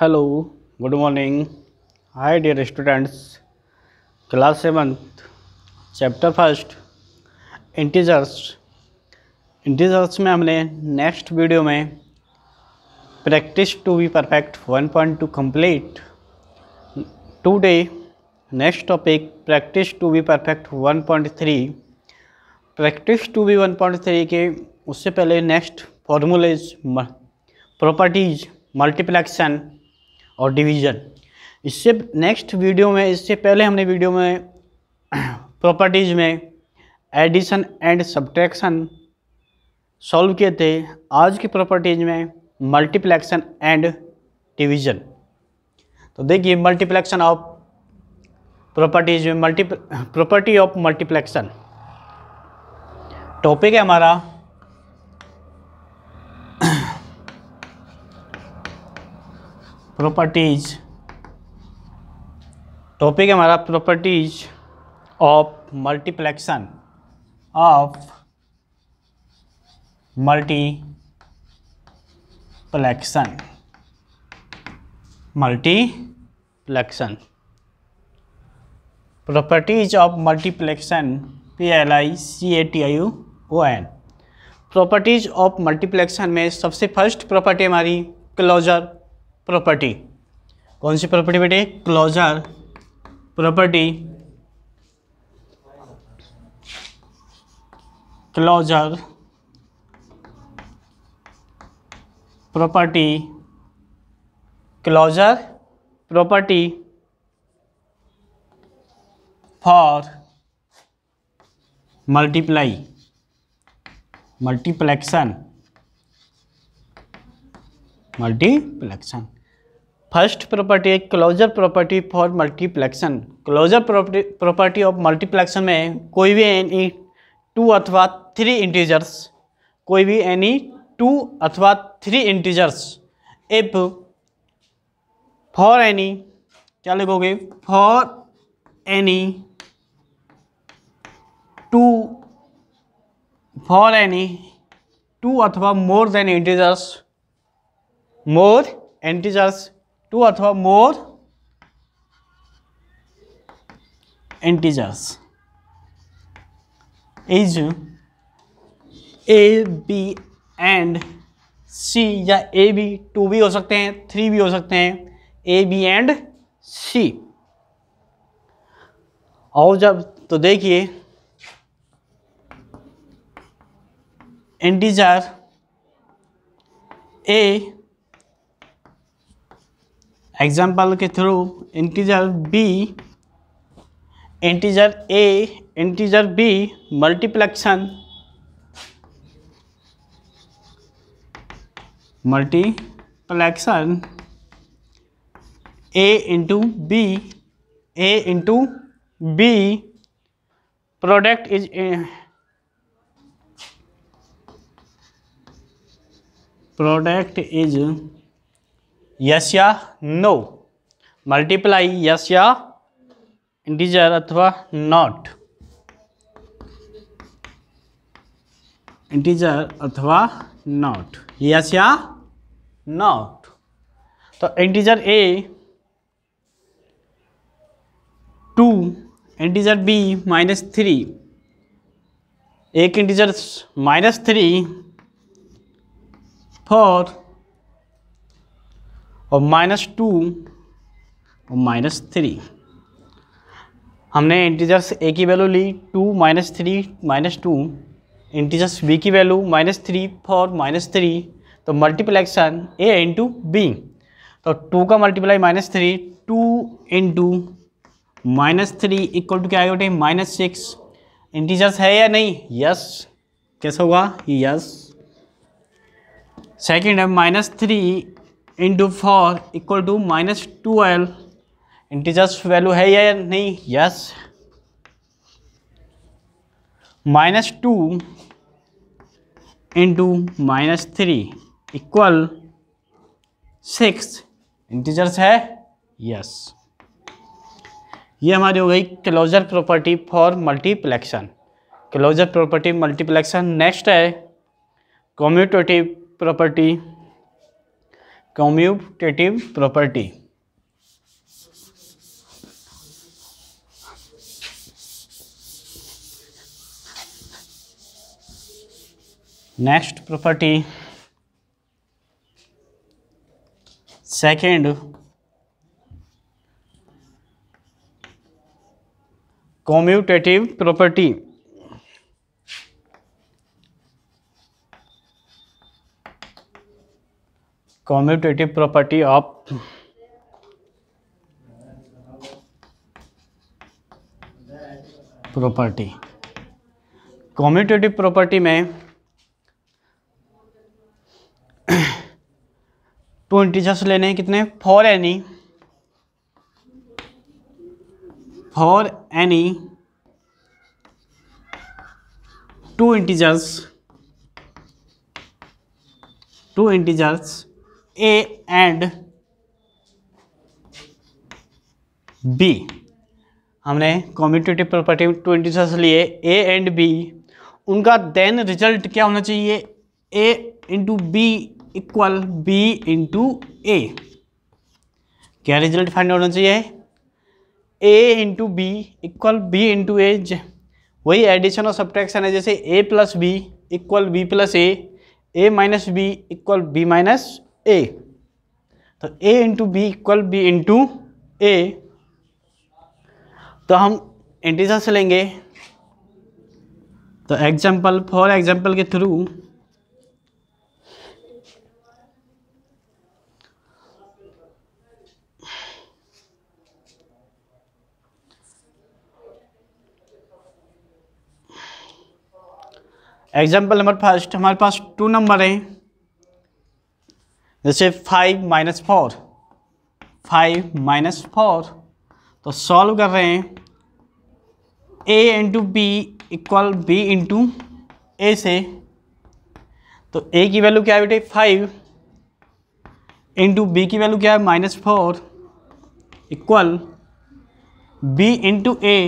hello good morning hi dear students class seventh chapter first integers integers में हमने next video में practice to be perfect one point two complete today next topic practice to be perfect one point three practice to be one point three के उससे पहले next formulas properties मल्टीप्लेक्शन और division इससे next video में इससे पहले हमने वीडियो में प्रॉपर्टीज़ में एडिशन एंड सब्ट्रैक्शन सॉल्व किए थे आज की प्रॉपर्टीज़ में मल्टीप्लेक्शन एंड डिवीज़न तो देखिए मल्टीप्लेक्शन ऑफ प्रॉपर्टीज़ में multi property of multiplication topic है हमारा प्रॉपर्टीज टॉपिक हमारा properties of multiplication of multiplication multiplication properties of multiplication P L I C A T I U O N properties of multiplication में सबसे first property हमारी closure property कौन सी property बेटे closure property closure property closure property for multiply multiplication multiplication first property है closure property for multiplication closure property of multiplication में कोई भी एनी टू अथवा थ्री इंटीजर्स कोई भी एनी टू अथवा three integers if for any क्या लिखोगे for any two for any two अथवा more than integers more integers two अथवा more integers is A B and C या ए बी टू भी हो सकते हैं थ्री भी हो सकते हैं ए बी एंड सी और जब तो देखिए एंटीजर ए एग्जाम्पल के through integer B integer A integer B multiplication multiplication A into B A into B product is product is yes या नो मल्टीप्लाई यस या इंटीजर अथवा नॉट इंटीजर अथवा not yes या not तो integer A two integer B minus three एक integer minus three four और minus two और minus three हमने इंटीजर्स ए की वैल्यू ली two minus three minus two integers B की value minus three four minus three तो multiplication A into B तो two का multiply minus three two into minus three equal to क्या बेटे minus six integers है या नहीं यस कैसा होगा यस सेकेंड है minus three into four equal to minus twelve integers value है या नहीं yes minus two into minus three equal six integers है यस ये हमारी हो गई closure property for multiplication closure property multiplication next है commutative property commutative property next property second commutative property commutative property of property commutative property में two integers लेने हैं कितने for any for any two integers two integers A and B हमने commutative property twenty से लिए A and B उनका then result क्या होना चाहिए A into B equal B into A क्या रिजल्ट फाइंड होना चाहिए A into B equal B into A वही एडिशन और सब्ट्रैक्शन है जैसे A plus B equal B plus A A minus B equal B minus A तो A into B equal B into A तो हम integer से लेंगे तो एग्जाम्पल फॉर एग्जाम्पल के थ्रू एग्जाम्पल नंबर फर्स्ट हमारे पास टू नंबर है जैसे five minus four five minus four तो सॉल्व कर रहे हैं A into B equal B into A से तो ए की वैल्यू क्या है बेटे फाइव इंटू बी की वैल्यू क्या है minus four equal B into A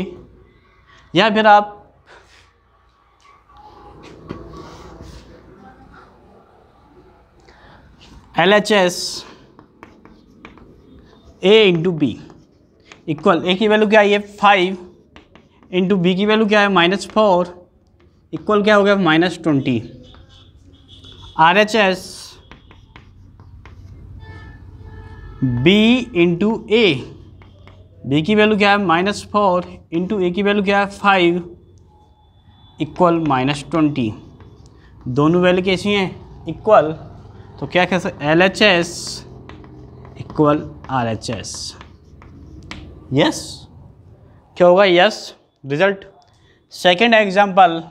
या फिर आप L H S A into B equal A की वैल्यू क्या है फाइव इंटू बी की वैल्यू क्या है माइनस फोर इक्वल क्या हो गया minus twenty R H S B into A B की वैल्यू क्या है माइनस फोर इंटू ए की वैल्यू क्या है फाइव इक्वल माइनस ट्वेंटी दोनों वैल्यू कैसी हैं इक्वल तो क्या कह सकते L H S equal R H S yes क्या होगा yes result second example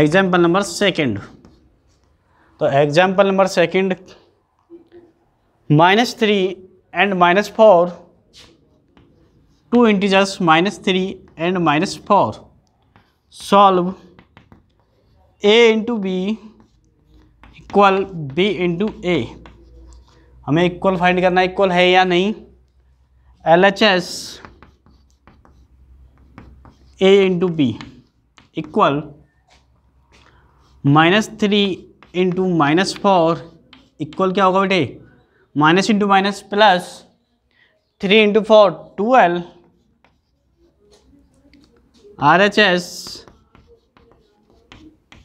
example number second तो example number second minus three and minus four two integers minus three and minus four solve A into B equal B into A हमें equal find करना equal है या नहीं L H S A into B equal minus three into minus four equal क्या होगा बेटे minus into minus plus three into four twelve R H S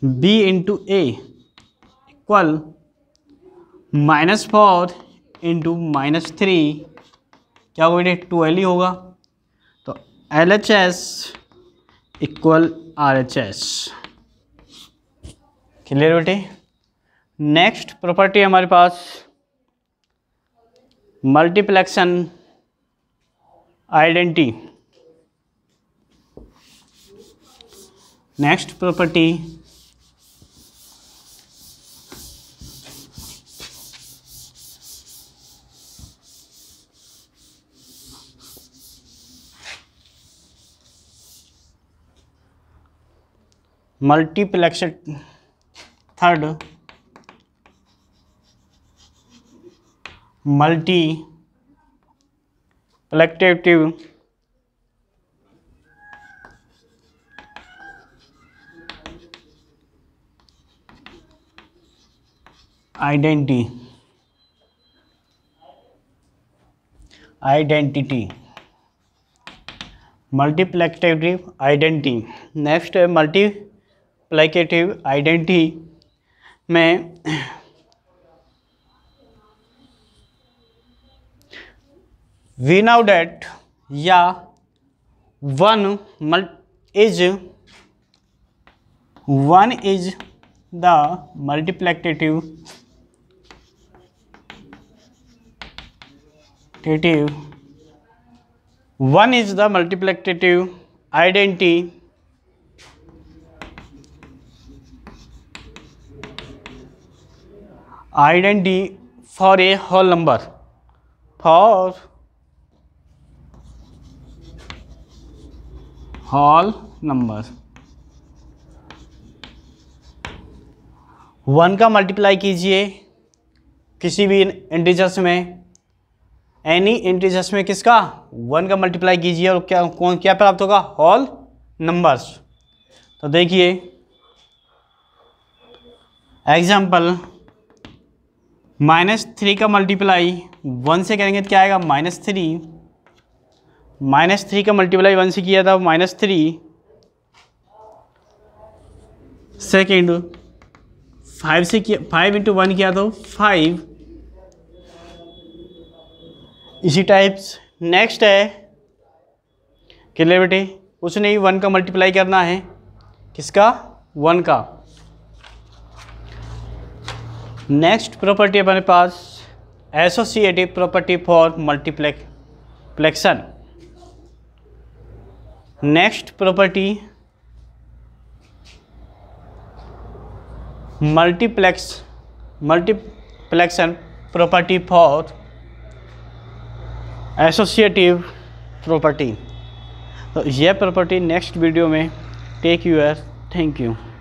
B into A equal minus four into minus three क्या होगा बेटे twelve ही होगा तो L H S equal R H S clear बेटे नेक्स्ट प्रॉपर्टी हमारे पास multiplication identity next property multiplex third multiplicative identity identity multiplicative identity next है मल्टी एप्लीकेटिव आइडेंटिटी में वी नाउ डेट या one is one is the multiplicative टेटिव one is the multiplicative identity identity for a whole number for whole number one का multiply कीजिए किसी भी integers में any integers में किसका वन का मल्टीप्लाई कीजिए और क्या कौन क्या प्राप्त होगा होल नंबर्स तो देखिए एग्जाम्पल माइनस थ्री का मल्टीप्लाई वन से करेंगे तो क्या आएगा माइनस थ्री माइनस थ्री का मल्टीप्लाई वन से किया था माइनस थ्री सेकेंड फाइव से किया फाइव इंटू वन किया तो फाइव इसी टाइप्स नेक्स्ट है क्लियर बेटे उसने ही वन का मल्टीप्लाई करना है किसका वन का नेक्स्ट प्रॉपर्टी हमारे पास associative property for multiplication next property multiplex multiplication property for associative property तो यह प्रॉपर्टी नेक्स्ट वीडियो में टेक यूर थैंक यू